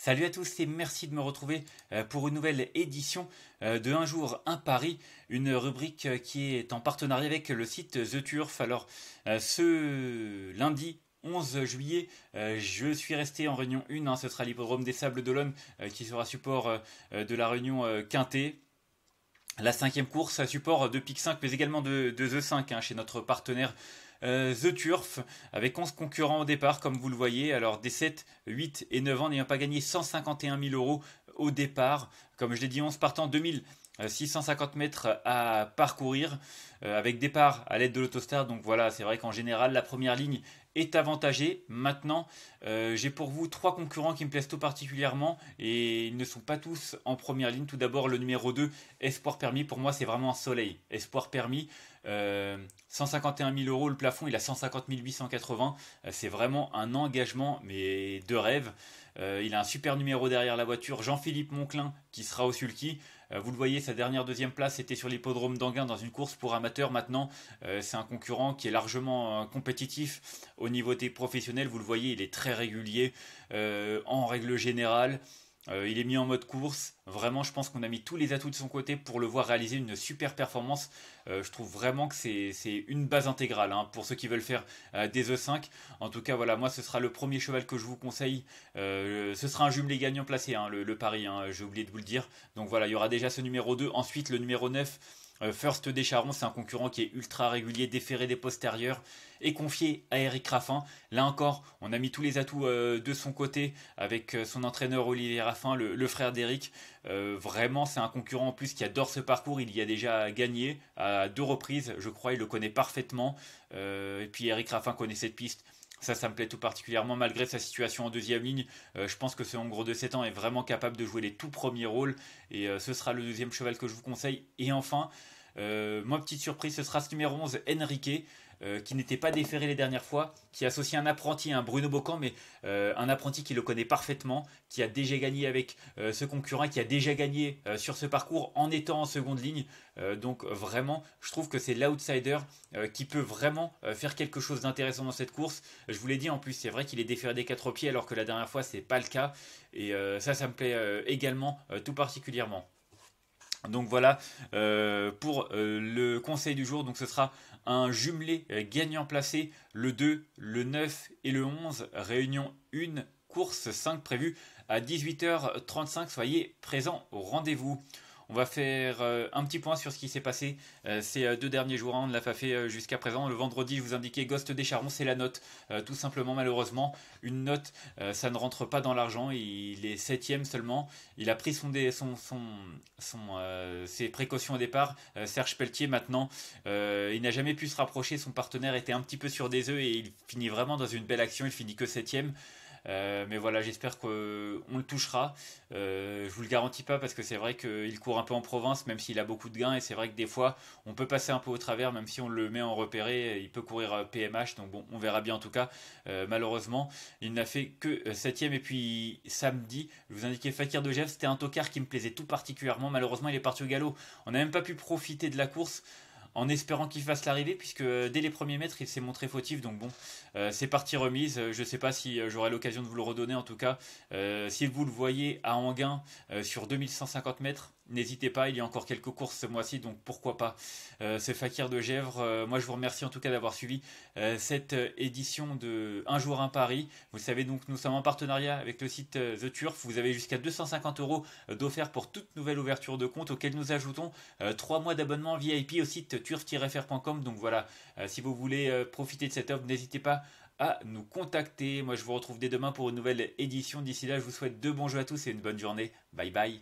Salut à tous et merci de me retrouver euh, pour une nouvelle édition euh, de Un jour, un pari, une rubrique euh, qui est en partenariat avec le site The Turf. Alors ce lundi 11 juillet, je suis resté en réunion 1, hein, ce sera l'hippodrome des Sables d'Olonne l'homme qui sera support de la réunion quintée, La cinquième course, à support de PIC 5, mais également de, The 5 hein, chez notre partenaire euh, The Turf, avec 11 concurrents au départ, comme vous le voyez. Alors des 7, 8 et 9 ans n'ayant pas gagné 151 000 euros au départ. Comme je l'ai dit, 11 partants, 2650 mètres à parcourir euh, avec départ à l'aide de l'autostar. Donc voilà, c'est vrai qu'en général, la première ligne est avantagée. Maintenant, euh, j'ai pour vous trois concurrents qui me plaisent tout particulièrement et ils ne sont pas tous en première ligne. Tout d'abord, le numéro 2, Espoir Permis. Pour moi, c'est vraiment un soleil. Espoir Permis, 151 euh, 000 euros le plafond, il a 150 880. Euh, c'est vraiment un engagement, mais de rêve. Euh, il a un super numéro derrière la voiture. Jean-Philippe Monclin qui sera au sulky. vous le voyez, sa dernière deuxième place était sur l'hippodrome d'Anguin dans une course pour amateurs. Maintenant, c'est un concurrent qui est largement compétitif au niveau des professionnels. Vous le voyez, il est très régulier en règle générale. Euh, il est mis en mode course. Vraiment, je pense qu'on a mis tous les atouts de son côté pour le voir réaliser une super performance. Euh, je trouve vraiment que c'est une base intégrale hein, pour ceux qui veulent faire euh, des E5. En tout cas, voilà, moi, ce sera le premier cheval que je vous conseille. ce sera un jumelé gagnant placé, hein, le, pari. Hein, j'ai oublié de vous le dire. Donc voilà, il y aura déjà ce numéro 2. Ensuite, le numéro 9. Euh, First Descharon, c'est un concurrent qui est ultra régulier, déféré des postérieurs et confié à Eric Raffin. Là encore, on a mis tous les atouts euh, de son côté avec euh, son entraîneur Olivier Raffin, le, frère d'Eric. vraiment, c'est un concurrent en plus qui adore ce parcours. Il y a déjà gagné à deux reprises, je crois, il le connaît parfaitement. et puis Eric Raffin connaît cette piste. Ça, ça me plaît tout particulièrement, malgré sa situation en deuxième ligne. Euh, je pense que ce gros de 7 ans est vraiment capable de jouer les tout premiers rôles. Et euh, ce sera le deuxième cheval que je vous conseille. Et enfin, euh, moi, petite surprise, ce sera ce numéro 11, Enrique. Euh, qui n'était pas déféré les dernières fois, qui associe un apprenti un Bruno Bocan, mais euh, un apprenti qui le connaît parfaitement, qui a déjà gagné avec ce concurrent, qui a déjà gagné sur ce parcours en étant en seconde ligne. donc vraiment, je trouve que c'est l'outsider qui peut vraiment faire quelque chose d'intéressant dans cette course. Je vous l'ai dit en plus, c'est vrai qu'il est déféré des quatre pieds alors que la dernière fois c'est pas le cas, et ça, ça me plaît également tout particulièrement. Donc voilà euh, pour euh, le conseil du jour. Donc ce sera un jumelé euh, gagnant placé le 2, le 9 et le 11. Réunion 1, course 5 prévue à 18h35. Soyez présents au rendez-vous. On va faire euh, un petit point sur ce qui s'est passé euh, ces euh, deux derniers jours. Hein, on ne l'a pas fait jusqu'à présent. Le vendredi, je vous indiquais Ghost des Charons, c'est la note. tout simplement, malheureusement, une note, ça ne rentre pas dans l'argent. Il est septième seulement. Il a pris son, ses précautions au départ. Serge Pelletier, maintenant, il n'a jamais pu se rapprocher. Son partenaire était un petit peu sur des œufs et il finit vraiment dans une belle action. Il finit que septième. Euh, mais voilà, j'espère qu'on euh, le touchera. Euh, je vous le garantis pas parce que c'est vrai qu'il court un peu en province, même s'il a beaucoup de gains. Et c'est vrai que des fois, on peut passer un peu au travers, même si on le met en repéré. Il peut courir PMH, donc bon, on verra bien en tout cas. malheureusement, il n'a fait que 7 Et puis samedi, je vous indiquais Fakir de Jeff, c'était un tocard qui me plaisait tout particulièrement. Malheureusement, il est parti au galop. On n'a même pas pu profiter de la course en espérant qu'il fasse l'arrivée, puisque euh, dès les premiers mètres, il s'est montré fautif. Donc bon, euh, c'est parti remise. Euh, je ne sais pas si j'aurai l'occasion de vous le redonner. En tout cas, si vous le voyez à Anguin sur 2150 mètres, N'hésitez pas, il y a encore quelques courses ce mois-ci, donc pourquoi pas euh, ce Fakir de Gèvres. Euh, moi, je vous remercie en tout cas d'avoir suivi euh, cette édition de Un jour un Paris. Vous savez donc, nous sommes en partenariat avec le site The Turf. Vous avez jusqu'à 250 euros d'offert pour toute nouvelle ouverture de compte, auquel nous ajoutons 3 mois d'abonnement VIP au site turf-fr.com. Donc voilà, si vous voulez profiter de cette offre, n'hésitez pas à nous contacter. Moi, je vous retrouve dès demain pour une nouvelle édition. D'ici là, je vous souhaite de bons jeux à tous et une bonne journée. Bye bye.